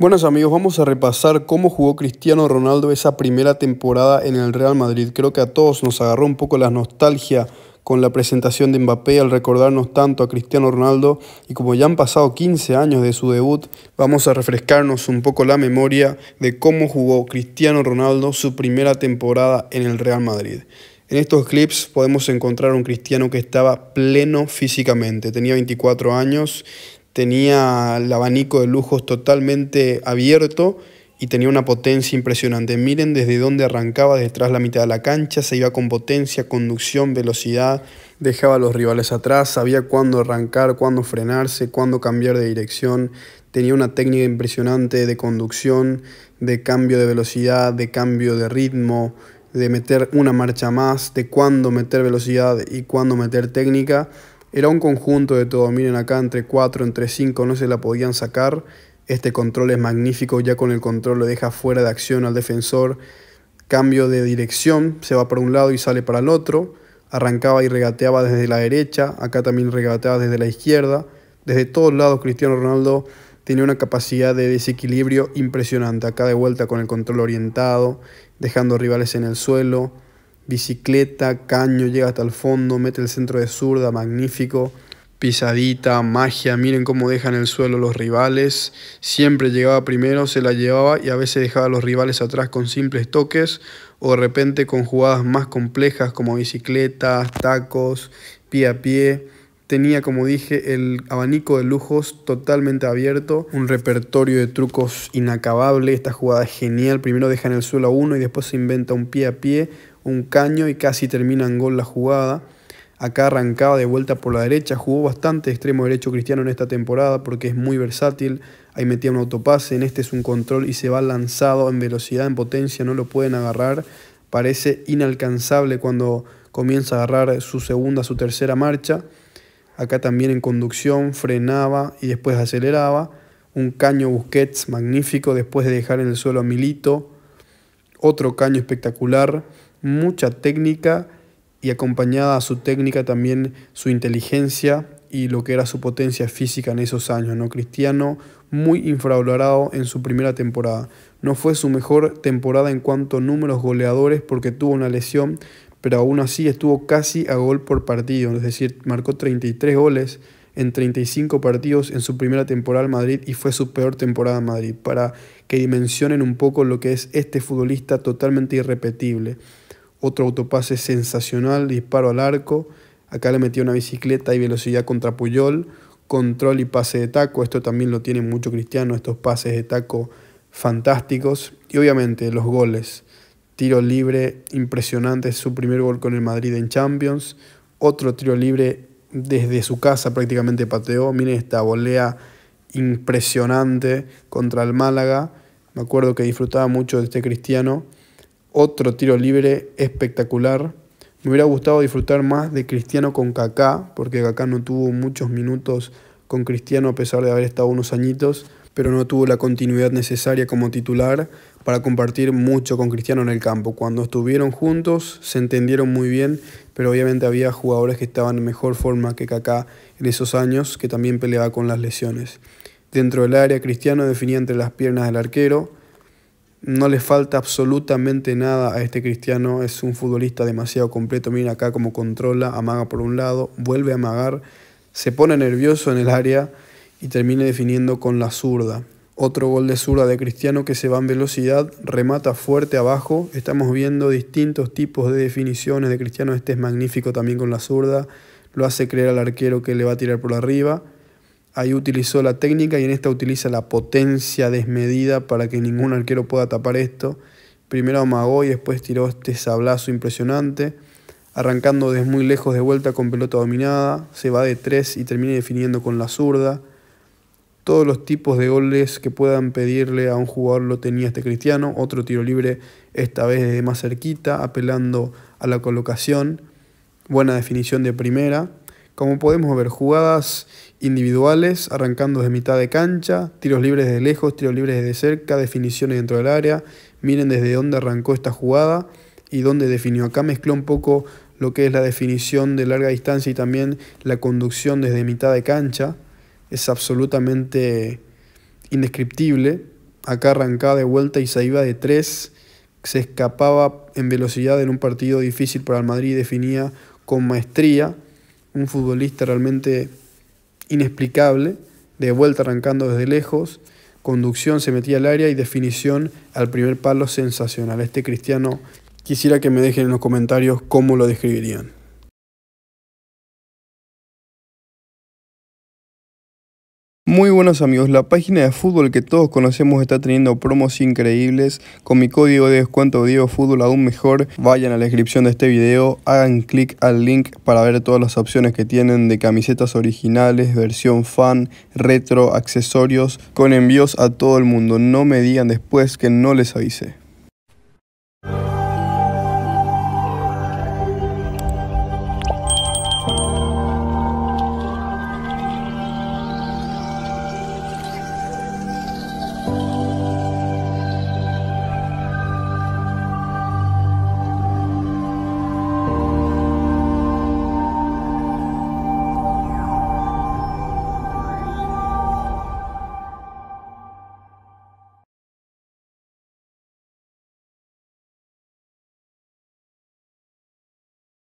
Buenos amigos, vamos a repasar cómo jugó Cristiano Ronaldo esa primera temporada en el Real Madrid. Creo que a todos nos agarró un poco la nostalgia con la presentación de Mbappé al recordarnos tanto a Cristiano Ronaldo y como ya han pasado 15 años de su debut, vamos a refrescarnos un poco la memoria de cómo jugó Cristiano Ronaldo su primera temporada en el Real Madrid. En estos clips podemos encontrar a un cristiano que estaba pleno físicamente, tenía 24 años, tenía el abanico de lujos totalmente abierto y tenía una potencia impresionante. Miren desde dónde arrancaba, detrás la mitad de la cancha, se iba con potencia, conducción, velocidad, dejaba a los rivales atrás, sabía cuándo arrancar, cuándo frenarse, cuándo cambiar de dirección, tenía una técnica impresionante de conducción, de cambio de velocidad, de cambio de ritmo, de meter una marcha más, de cuándo meter velocidad y cuándo meter técnica. Era un conjunto de todo, miren acá entre 4, entre 5, no se la podían sacar. Este control es magnífico, ya con el control lo deja fuera de acción al defensor. Cambio de dirección, se va para un lado y sale para el otro. Arrancaba y regateaba desde la derecha, acá también regateaba desde la izquierda. Desde todos lados Cristiano Ronaldo tenía una capacidad de desequilibrio impresionante. Acá de vuelta con el control orientado, dejando rivales en el suelo Bicicleta, caño, llega hasta el fondo, mete el centro de zurda, magnífico. Pisadita, magia, miren cómo dejan el suelo los rivales. Siempre llegaba primero, se la llevaba y a veces dejaba a los rivales atrás con simples toques o de repente con jugadas más complejas como bicicletas, tacos, pie a pie. Tenía, como dije, el abanico de lujos totalmente abierto, un repertorio de trucos inacabable. Esta jugada es genial. Primero deja en el suelo a uno y después se inventa un pie a pie un caño y casi termina en gol la jugada. Acá arrancaba de vuelta por la derecha, jugó bastante extremo derecho Cristiano en esta temporada porque es muy versátil, ahí metía un autopase, en este es un control y se va lanzado en velocidad, en potencia, no lo pueden agarrar, parece inalcanzable cuando comienza a agarrar su segunda, su tercera marcha, acá también en conducción frenaba y después aceleraba, un caño Busquets magnífico después de dejar en el suelo a Milito, otro caño espectacular, mucha técnica y acompañada a su técnica también su inteligencia y lo que era su potencia física en esos años, ¿no? Cristiano muy infravalorado en su primera temporada. No fue su mejor temporada en cuanto a números goleadores porque tuvo una lesión, pero aún así estuvo casi a gol por partido, es decir, marcó 33 goles en 35 partidos en su primera temporada en Madrid y fue su peor temporada en Madrid, para que dimensionen un poco lo que es este futbolista totalmente irrepetible. Otro autopase sensacional, disparo al arco. Acá le metió una bicicleta y velocidad contra Puyol. Control y pase de taco. Esto también lo tiene mucho Cristiano, estos pases de taco fantásticos. Y obviamente los goles. Tiro libre impresionante, su primer gol con el Madrid en Champions. Otro tiro libre desde su casa prácticamente pateó. Miren esta volea impresionante contra el Málaga. Me acuerdo que disfrutaba mucho de este Cristiano. Otro tiro libre espectacular. Me hubiera gustado disfrutar más de Cristiano con Kaká, porque Kaká no tuvo muchos minutos con Cristiano a pesar de haber estado unos añitos, pero no tuvo la continuidad necesaria como titular para compartir mucho con Cristiano en el campo. Cuando estuvieron juntos se entendieron muy bien, pero obviamente había jugadores que estaban en mejor forma que Kaká en esos años, que también peleaba con las lesiones. Dentro del área, Cristiano definía entre las piernas del arquero, no le falta absolutamente nada a este cristiano, es un futbolista demasiado completo. Mira acá cómo controla, amaga por un lado, vuelve a amagar, se pone nervioso en el área y termina definiendo con la zurda. Otro gol de zurda de Cristiano que se va en velocidad, remata fuerte abajo. Estamos viendo distintos tipos de definiciones de Cristiano. Este es magnífico también con la zurda. Lo hace creer al arquero que le va a tirar por arriba. Ahí utilizó la técnica y en esta utiliza la potencia desmedida para que ningún arquero pueda tapar esto. Primero amagó y después tiró este sablazo impresionante. Arrancando desde muy lejos de vuelta con pelota dominada, se va de tres y termina definiendo con la zurda. Todos los tipos de goles que puedan pedirle a un jugador lo tenía este Cristiano. Otro tiro libre, esta vez desde más cerquita, apelando a la colocación. Buena definición de primera. Como podemos ver, jugadas individuales, arrancando desde mitad de cancha, tiros libres de lejos, tiros libres de cerca, definiciones dentro del área. Miren desde dónde arrancó esta jugada y dónde definió. Acá mezcló un poco lo que es la definición de larga distancia y también la conducción desde mitad de cancha. Es absolutamente indescriptible. Acá arrancaba de vuelta y se iba de tres. Se escapaba en velocidad en un partido difícil para el Madrid y definía con maestría un futbolista realmente inexplicable, de vuelta arrancando desde lejos, conducción se metía al área y definición al primer palo sensacional. Este cristiano quisiera que me dejen en los comentarios cómo lo describirían. Muy buenos amigos, la página de fútbol que todos conocemos está teniendo promos increíbles. Con mi código de descuento Diego Fútbol aún mejor, vayan a la descripción de este video, hagan clic al link para ver todas las opciones que tienen de camisetas originales, versión fan, retro, accesorios, con envíos a todo el mundo. No me digan después que no les avisé